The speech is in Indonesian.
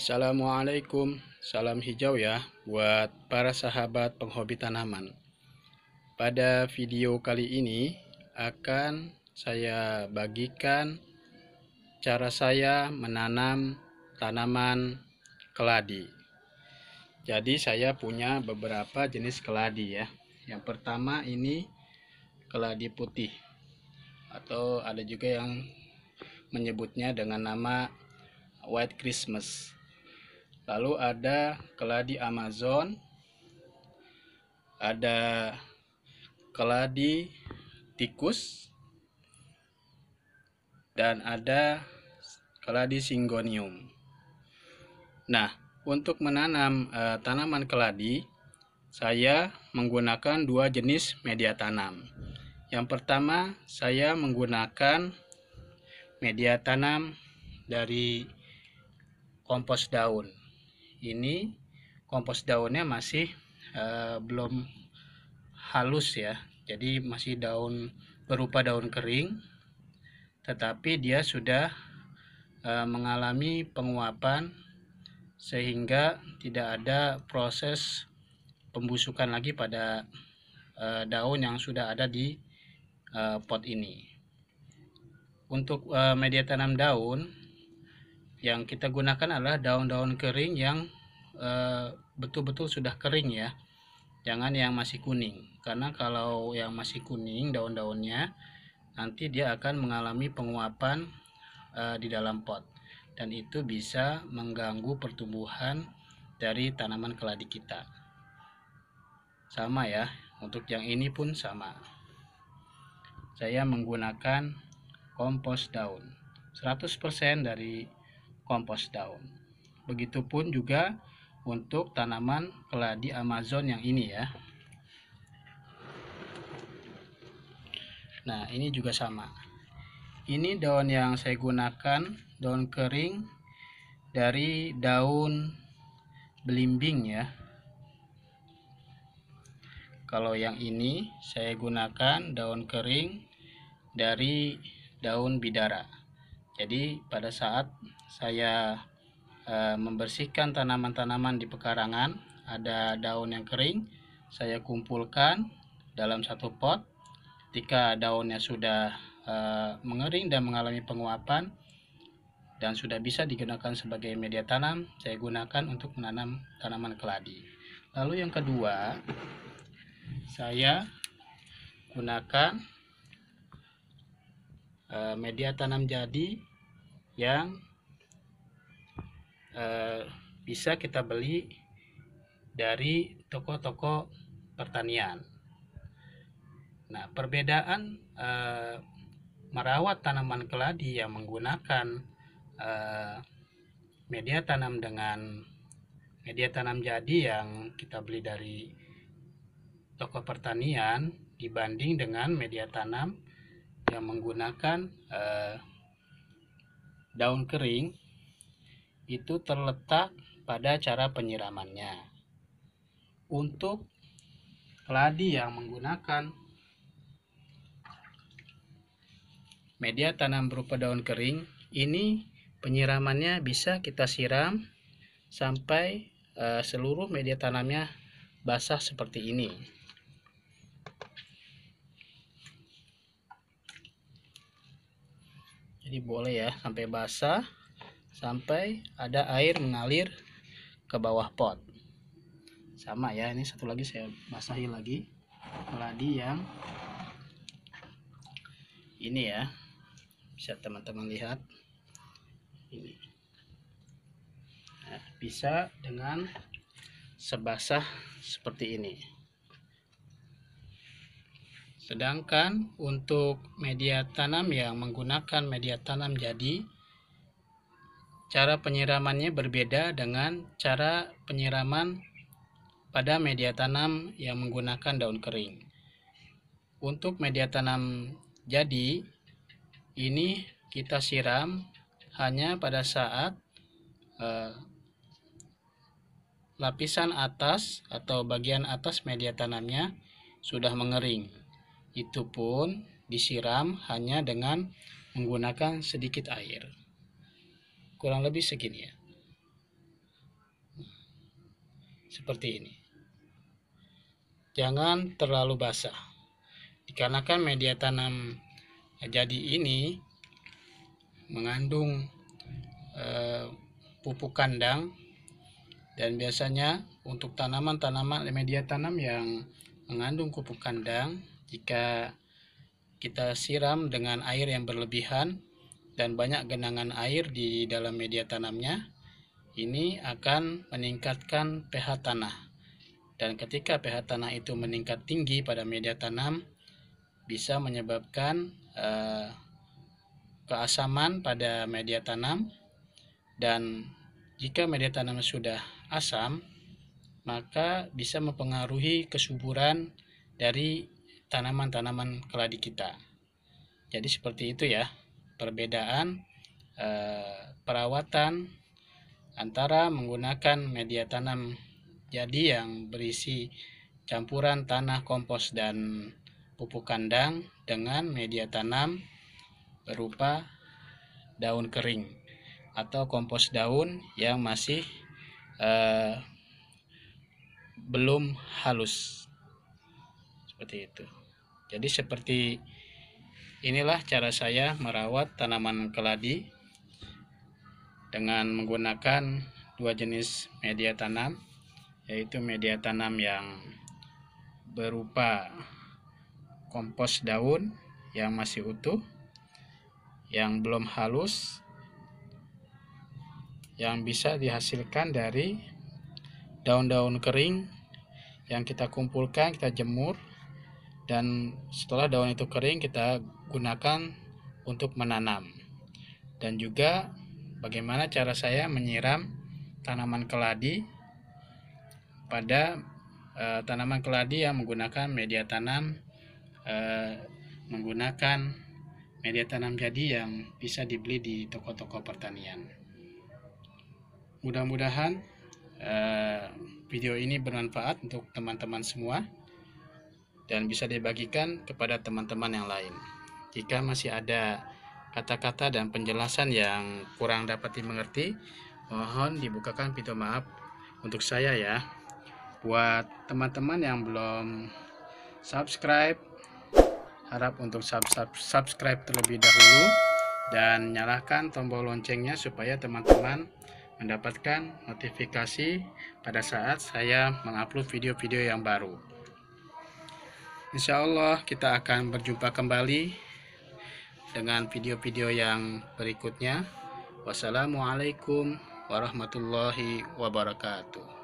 Assalamualaikum, salam hijau ya buat para sahabat penghobi tanaman. Pada video kali ini akan saya bagikan cara saya menanam tanaman keladi. Jadi saya punya beberapa jenis keladi ya. Yang pertama ini keladi putih atau ada juga yang menyebutnya dengan nama White Christmas Lalu ada keladi Amazon, ada keladi tikus, dan ada keladi singonium. Nah, untuk menanam e, tanaman keladi, saya menggunakan dua jenis media tanam. Yang pertama, saya menggunakan media tanam dari kompos daun ini kompos daunnya masih eh, belum halus ya jadi masih daun berupa daun kering tetapi dia sudah eh, mengalami penguapan sehingga tidak ada proses pembusukan lagi pada e, daun yang sudah ada di pot ini untuk media tanam daun yang kita gunakan adalah daun-daun kering yang eh, betul-betul uh, sudah kering ya jangan yang masih kuning karena kalau yang masih kuning daun-daunnya nanti dia akan mengalami penguapan uh, di dalam pot dan itu bisa mengganggu pertumbuhan dari tanaman keladi kita sama ya untuk yang ini pun sama saya menggunakan kompos daun 100% dari kompos daun. Begitupun juga untuk tanaman keladi Amazon yang ini ya. Nah, ini juga sama. Ini daun yang saya gunakan, daun kering dari daun belimbing ya. Kalau yang ini saya gunakan daun kering dari daun bidara. Jadi pada saat saya e, membersihkan tanaman-tanaman di pekarangan. Ada daun yang kering, saya kumpulkan dalam satu pot. Ketika daunnya sudah e, mengering dan mengalami penguapan dan sudah bisa digunakan sebagai media tanam, saya gunakan untuk menanam tanaman keladi. Lalu yang kedua, saya gunakan eh, media tanam jadi yang Eh, bisa kita beli dari toko-toko pertanian. Nah, perbedaan e, merawat tanaman keladi yang menggunakan e, media tanam dengan media tanam jadi yang kita beli dari toko pertanian dibanding dengan media tanam yang menggunakan e, daun kering itu terletak pada cara penyiramannya. Untuk ladi yang menggunakan media tanam berupa daun kering, ini penyiramannya bisa kita siram sampai eh, seluruh media tanamnya basah seperti ini. Jadi boleh ya sampai basah sampai ada air mengalir ke bawah pot sama ya ini satu lagi saya basahi lagi keladi yang ini ya bisa teman-teman lihat ini nah, bisa dengan sebasah seperti ini sedangkan untuk media tanam yang menggunakan media tanam jadi Cara penyiramannya berbeda dengan cara penyiraman pada media tanam yang menggunakan daun kering. Untuk media tanam jadi, ini kita siram hanya pada saat eh, lapisan atas atau bagian atas media tanamnya sudah mengering. Itu pun disiram hanya dengan menggunakan sedikit air kurang lebih segini ya seperti ini jangan terlalu basah dikarenakan media tanam jadi ini mengandung e, pupuk kandang dan biasanya untuk tanaman-tanaman media tanam yang mengandung pupuk kandang jika kita siram dengan air yang berlebihan dan banyak genangan air di dalam media tanamnya, ini akan meningkatkan pH tanah. Dan ketika pH tanah itu meningkat tinggi pada media tanam, bisa menyebabkan eh, keasaman pada media tanam. Dan jika media tanam sudah asam, maka bisa mempengaruhi kesuburan dari tanaman-tanaman keladi kita. Jadi seperti itu ya perbedaan eh, perawatan antara menggunakan media tanam jadi yang berisi campuran tanah kompos dan pupuk kandang dengan media tanam berupa daun kering atau kompos daun yang masih eh, belum halus seperti itu. Jadi seperti Inilah cara saya merawat tanaman keladi dengan menggunakan dua jenis media tanam yaitu media tanam yang berupa kompos daun yang masih utuh yang belum halus yang bisa dihasilkan dari daun-daun kering yang kita kumpulkan kita jemur dan setelah daun itu kering kita gunakan untuk menanam. Dan juga bagaimana cara saya menyiram tanaman keladi pada e, tanaman keladi yang menggunakan media tanam e, menggunakan media tanam jadi yang bisa dibeli di toko-toko pertanian. Mudah-mudahan e, video ini bermanfaat untuk teman-teman semua dan bisa dibagikan kepada teman-teman yang lain. Jika masih ada kata-kata dan penjelasan yang kurang dapat dimengerti, mohon dibukakan pintu maaf untuk saya ya. Buat teman-teman yang belum subscribe, harap untuk sub -sub subscribe terlebih dahulu dan nyalakan tombol loncengnya supaya teman-teman mendapatkan notifikasi pada saat saya mengupload video-video yang baru. Insya Allah kita akan berjumpa kembali dengan video-video yang berikutnya. Wassalamualaikum warahmatullahi wabarakatuh.